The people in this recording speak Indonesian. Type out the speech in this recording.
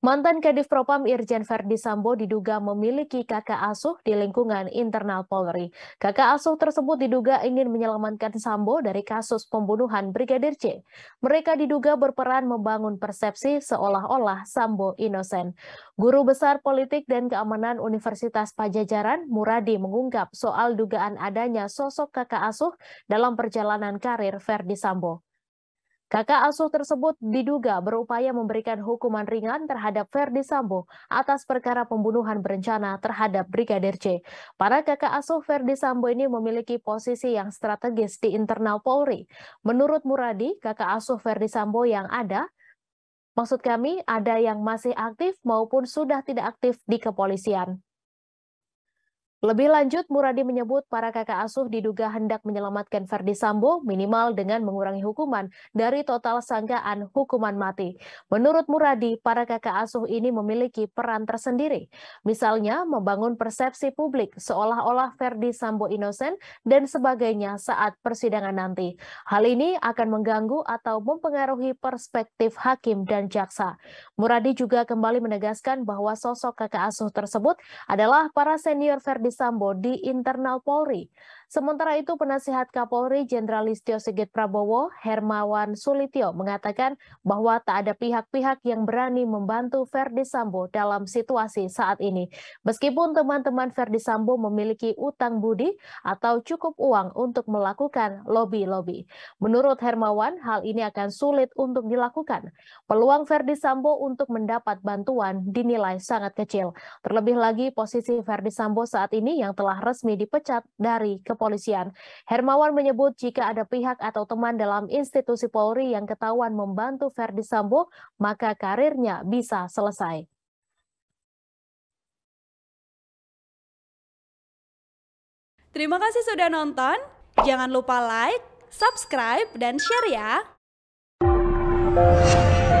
Mantan Kadif Propam Irjen Verdi Sambo diduga memiliki kakak asuh di lingkungan internal Polri. Kakak asuh tersebut diduga ingin menyelamatkan Sambo dari kasus pembunuhan Brigadir C. Mereka diduga berperan membangun persepsi seolah-olah Sambo inosen. Guru Besar Politik dan Keamanan Universitas Pajajaran, Muradi mengungkap soal dugaan adanya sosok kakak asuh dalam perjalanan karir Verdi Sambo. Kakak asuh tersebut diduga berupaya memberikan hukuman ringan terhadap Verdi Sambo atas perkara pembunuhan berencana terhadap Brigadir C. Para kakak asuh Verdi Sambo ini memiliki posisi yang strategis di internal Polri. Menurut Muradi, kakak asuh Verdi Sambo yang ada Maksud kami ada yang masih aktif maupun sudah tidak aktif di kepolisian. Lebih lanjut, Muradi menyebut para kakak asuh diduga hendak menyelamatkan Ferdi Sambo minimal dengan mengurangi hukuman dari total sangkaan hukuman mati. Menurut Muradi, para kakak asuh ini memiliki peran tersendiri. Misalnya, membangun persepsi publik seolah-olah Ferdi Sambo inosen dan sebagainya saat persidangan nanti. Hal ini akan mengganggu atau mempengaruhi perspektif hakim dan jaksa. Muradi juga kembali menegaskan bahwa sosok kakak asuh tersebut adalah para senior Ferdi. Verdi Sambo di internal Polri. Sementara itu, penasihat Kapolri Jenderal Listio Sigit Prabowo, Hermawan Sulitio mengatakan bahwa tak ada pihak-pihak yang berani membantu Verdi Sambo dalam situasi saat ini. Meskipun teman-teman Verdi Sambo memiliki utang budi atau cukup uang untuk melakukan lobby-lobby. Menurut Hermawan, hal ini akan sulit untuk dilakukan. Peluang Verdi Sambo untuk mendapat bantuan dinilai sangat kecil. Terlebih lagi, posisi Verdi Sambo saat ini ini yang telah resmi dipecat dari kepolisian. Hermawan menyebut jika ada pihak atau teman dalam institusi Polri yang ketahuan membantu Verdi Sambo, maka karirnya bisa selesai. Terima kasih sudah nonton. Jangan lupa like, subscribe, dan share ya.